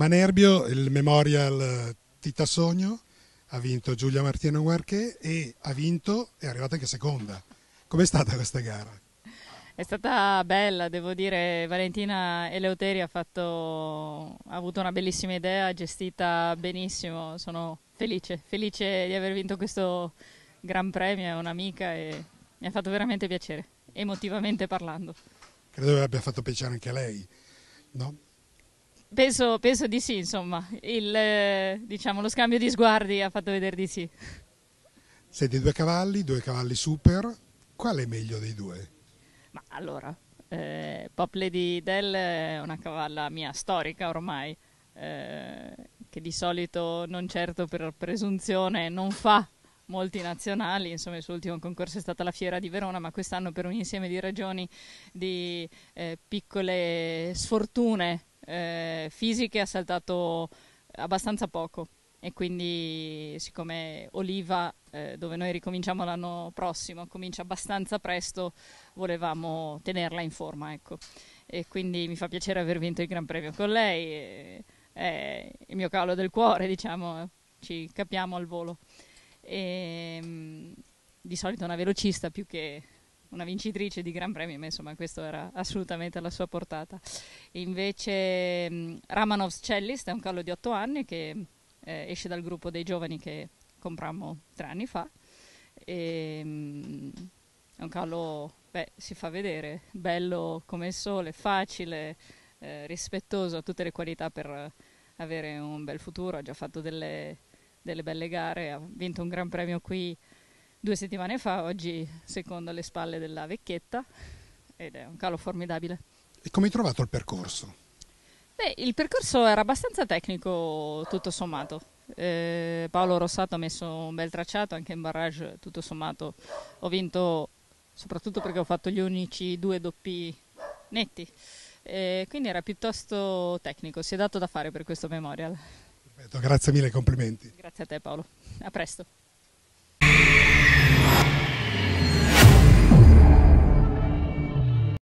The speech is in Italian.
Manerbio, il Memorial Sogno, ha vinto Giulia Martino Guarché e ha vinto, è arrivata anche seconda. Com'è stata questa gara? È stata bella, devo dire, Valentina Eleuteri ha, fatto, ha avuto una bellissima idea, gestita benissimo, sono felice, felice di aver vinto questo gran premio, è un'amica e mi ha fatto veramente piacere, emotivamente parlando. Credo che abbia fatto piacere anche a lei, no? Penso, penso, di sì, insomma, Il, eh, diciamo, lo scambio di sguardi ha fatto vedere di sì. Senti, due cavalli, due cavalli super, qual è meglio dei due? Ma allora, eh, Pop Lady Dell è una cavalla mia storica ormai, eh, che di solito, non certo per presunzione, non fa molti nazionali, insomma il suo ultimo concorso è stata la Fiera di Verona, ma quest'anno per un insieme di ragioni, di eh, piccole sfortune eh, fisiche ha saltato abbastanza poco e quindi siccome Oliva, eh, dove noi ricominciamo l'anno prossimo, comincia abbastanza presto, volevamo tenerla in forma. Ecco. E quindi mi fa piacere aver vinto il Gran Premio con lei, e, eh, è il mio cavallo del cuore, diciamo, eh, ci capiamo al volo. E, ehm, di solito una velocista più che una vincitrice di Gran Premio, ma insomma questo era assolutamente alla sua portata. Invece mm, Ramanov Cellist è un cavallo di 8 anni che eh, esce dal gruppo dei giovani che comprammo tre anni fa. E, mh, mm, è un cavallo, beh, si fa vedere, bello come il sole, facile, eh, rispettoso, ha tutte le qualità per avere un bel futuro, ha già fatto delle, delle belle gare, ha vinto un gran premio qui due settimane fa, oggi secondo alle spalle della vecchietta ed è un calo formidabile. E come hai trovato il percorso? Beh, il percorso era abbastanza tecnico tutto sommato. Eh, Paolo Rossato ha messo un bel tracciato anche in barrage tutto sommato. Ho vinto soprattutto perché ho fatto gli unici due doppi netti. Eh, quindi era piuttosto tecnico, si è dato da fare per questo memorial. Perfetto, grazie mille, complimenti. Grazie a te Paolo, a presto.